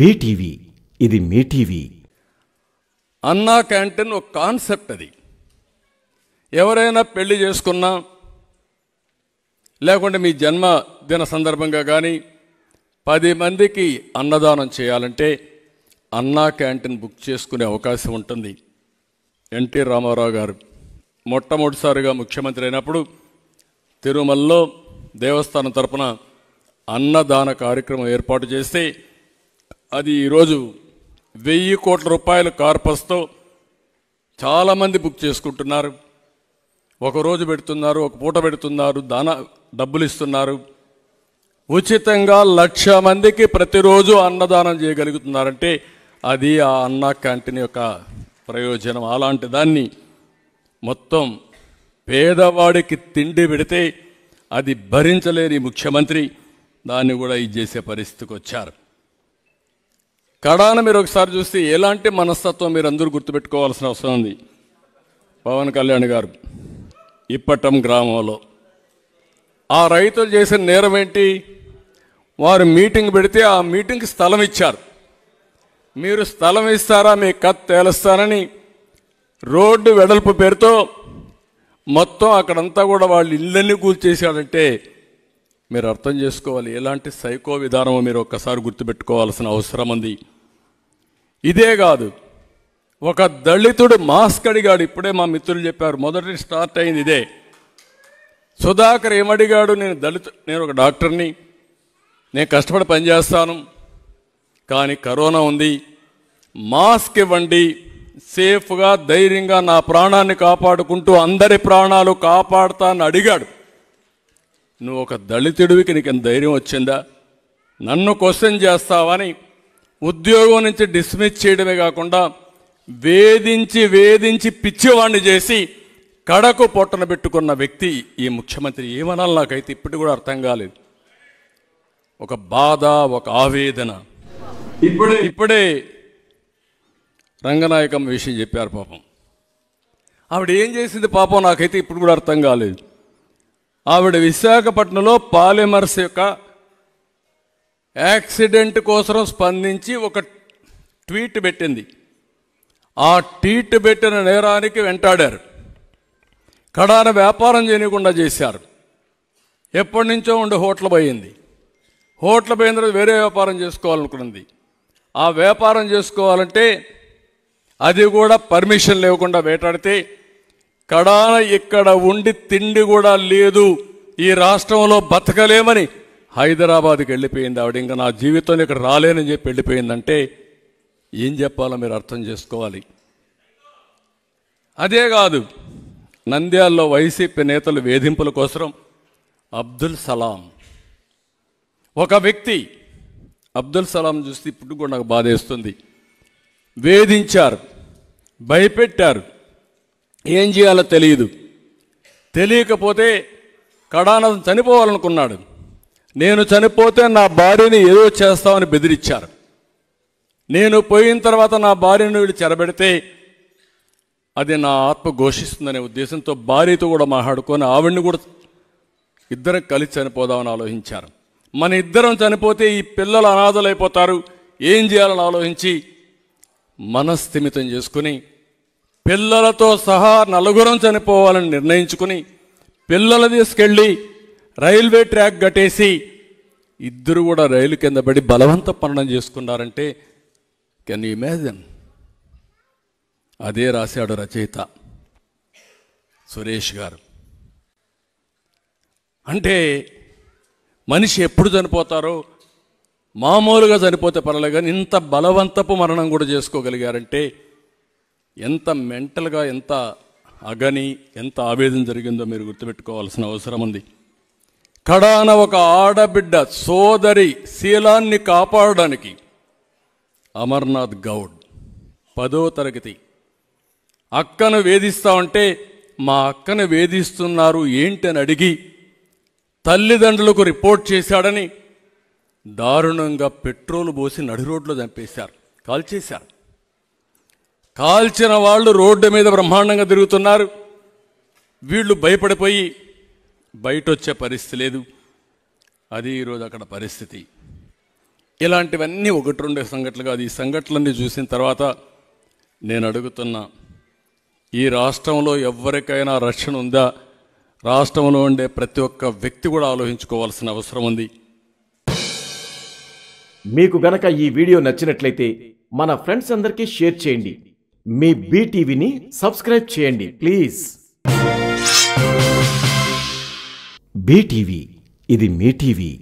BTV ఇది మీ TV అన్నా క్యాంటీన్ ఒక కాన్సెప్ట్ అది ఎవరైనా పెళ్లి చేసుకున్నా లేకుంటే మీ జన్మదిన సందర్భంగా కానీ పది మందికి అన్నదానం చేయాలంటే అన్నా క్యాంటీన్ బుక్ చేసుకునే అవకాశం ఉంటుంది ఎన్టీ రామారావు గారు మొట్టమొదటిసారిగా ముఖ్యమంత్రి అయినప్పుడు తిరుమలలో దేవస్థానం తరపున అన్నదాన కార్యక్రమం ఏర్పాటు చేస్తే అది ఈరోజు వెయ్యి కోట్ల రూపాయల కార్పస్తో చాలామంది బుక్ చేసుకుంటున్నారు ఒక రోజు పెడుతున్నారు ఒక పూట పెడుతున్నారు దాన డబ్బులు ఇస్తున్నారు ఉచితంగా లక్ష మందికి ప్రతిరోజు అన్నదానం చేయగలుగుతున్నారంటే అది ఆ అన్న క్యాంటీన్ యొక్క ప్రయోజనం అలాంటి దాన్ని మొత్తం పేదవాడికి తిండి పెడితే అది భరించలేని ముఖ్యమంత్రి దాన్ని కూడా ఇచ్చేసే పరిస్థితికి వచ్చారు కడాన మీరు ఒకసారి చూస్తే ఎలాంటి మనస్తత్వం మీరు అందరూ గుర్తుపెట్టుకోవాల్సిన అవసరం ఉంది పవన్ కళ్యాణ్ గారు ఇప్పటం గ్రామంలో ఆ రైతులు చేసిన నేరం ఏంటి వారు మీటింగ్ పెడితే ఆ మీటింగ్కి స్థలం ఇచ్చారు మీరు స్థలం ఇస్తారా మీ కత్ తేలుస్తారని రోడ్డు వెడల్పు పేరుతో మొత్తం అక్కడంతా కూడా వాళ్ళు ఇళ్ళన్నీ కూల్చేసాడంటే మీరు అర్థం చేసుకోవాలి ఎలాంటి సైకో విధానమో మీరు ఒక్కసారి గుర్తుపెట్టుకోవాల్సిన అవసరం ఉంది ఇదే కాదు ఒక దళితుడు మాస్క్ అడిగాడు ఇప్పుడే మా మిత్రులు చెప్పారు మొదటి స్టార్ట్ అయింది ఇదే సుధాకర్ ఏమడిగాడు నేను దళితు నేను ఒక డాక్టర్ని నేను కష్టపడి పనిచేస్తాను కానీ కరోనా ఉంది మాస్క్ ఇవ్వండి సేఫ్గా ధైర్యంగా నా ప్రాణాన్ని కాపాడుకుంటూ అందరి ప్రాణాలు కాపాడుతానని అడిగాడు నువ్వు ఒక దళితుడివికి నీకు ధైర్యం వచ్చిందా నన్ను క్వశ్చన్ చేస్తావని ఉద్యోగం నుంచి డిస్మిస్ చేయడమే కాకుండా వేధించి వేధించి పిచ్చివాణ్ణి చేసి కడకు పొట్టన పెట్టుకున్న వ్యక్తి ఈ ముఖ్యమంత్రి ఏమనాలి నాకైతే ఇప్పటికి కూడా అర్థం కాలేదు ఒక బాధ ఒక ఆవేదన ఇప్పుడే ఇప్పుడే రంగనాయకం విషయం చెప్పారు పాపం ఆవిడ ఏం చేసింది పాపం నాకైతే ఇప్పుడు కూడా అర్థం కాలేదు ఆవిడ విశాఖపట్నంలో పాలిమర్స్ యొక్క యాక్సిడెంట్ కోసం స్పందించి ఒక ట్వీట్ పెట్టింది ఆ ట్వీట్ పెట్టిన నేరానికి వెంటాడారు కడాన వ్యాపారం చేయకుండా చేశారు ఎప్పటి నుంచో ఉండే హోటల్ పోయింది హోటల్ పోయిన తర్వాత వేరే వ్యాపారం చేసుకోవాలనుకున్నది ఆ వ్యాపారం చేసుకోవాలంటే అది కూడా పర్మిషన్ లేకుండా వేటాడితే కడాన ఇక్కడ ఉండి తిండి కూడా లేదు ఈ రాష్ట్రంలో బతకలేమని హైదరాబాద్కి వెళ్ళిపోయింది ఆవిడ ఇంకా నా జీవితంలో ఇక్కడ రాలేనని చెప్పి వెళ్ళిపోయిందంటే ఏం చెప్పాలో మీరు అర్థం చేసుకోవాలి అదే కాదు నంద్యాల్లో వైసీపీ నేతలు వేధింపుల కోసం అబ్దుల్ సలాం ఒక వ్యక్తి అబ్దుల్ సలాం చూస్తే ఇప్పుడు కూడా నాకు బాధేస్తుంది వేధించారు భయపెట్టారు ఏం చేయాలో తెలియదు తెలియకపోతే కడాన చనిపోవాలనుకున్నాడు నేను చనిపోతే నా భార్యని ఏదో చేస్తామని బెదిరించారు నేను పోయిన తర్వాత నా భార్యను వీళ్ళు చెరబెడితే అది నా ఆత్మ ఘోషిస్తుందనే ఉద్దేశంతో భార్యతో కూడా మాట్లాడుకొని ఆవిడ్ని కూడా ఇద్దరం కలిసి చనిపోదామని ఆలోచించారు మన ఇద్దరం చనిపోతే ఈ పిల్లలు అనాథలైపోతారు ఏం చేయాలని ఆలోచించి మనస్థిమితం చేసుకుని పిల్లలతో సహా నలుగురం చనిపోవాలని నిర్ణయించుకుని పిల్లల తీసుకెళ్ళి రైల్వే ట్రాక్ కట్టేసి ఇద్దరు కూడా రైలు కింద పడి బలవంత పనడం చేసుకున్నారంటే కెన్ యూ ఇమాజిన్ అదే రాశాడు రచయిత సురేష్ గారు అంటే మనిషి ఎప్పుడు చనిపోతారో మామూలుగా చనిపోతే పర్వాలేదు కానీ ఇంత బలవంతపు మరణం కూడా చేసుకోగలిగారంటే ఎంత మెంటల్గా ఎంత అగని ఎంత ఆవేదన జరిగిందో మీరు గుర్తుపెట్టుకోవాల్సిన అవసరం ఉంది కడాన ఒక ఆడబిడ్డ సోదరి శీలాన్ని కాపాడడానికి అమర్నాథ్ గౌడ్ పదో తరగతి అక్కను వేధిస్తా ఉంటే మా అక్కను వేధిస్తున్నారు ఏంటని అడిగి తల్లిదండ్రులకు రిపోర్ట్ చేశాడని దారుణంగా పెట్రోల్ పోసి నడి రోడ్లో చంపేశారు కాల్చేశారు కాల్చిన వాళ్ళు రోడ్డు మీద బ్రహ్మాండంగా తిరుగుతున్నారు వీళ్ళు భయపడిపోయి బయట వచ్చే పరిస్థితి లేదు అది ఈరోజు అక్కడ పరిస్థితి ఇలాంటివన్నీ ఒకటి రెండు సంఘటనలు కాదు ఈ సంఘటనలన్నీ చూసిన తర్వాత నేను అడుగుతున్నా ఈ రాష్ట్రంలో ఎవరికైనా రక్షణ ఉందా రాష్ట్రంలో ఉండే ప్రతి ఒక్క వ్యక్తి కూడా ఆలోచించుకోవాల్సిన అవసరం ఉంది మీకు గనక ఈ వీడియో నచ్చినట్లయితే మన ఫ్రెండ్స్ అందరికీ షేర్ చేయండి మీ బీటీవీని సబ్స్క్రైబ్ చేయండి ప్లీజ్ బీటీవీ ఇది మీ టీవీ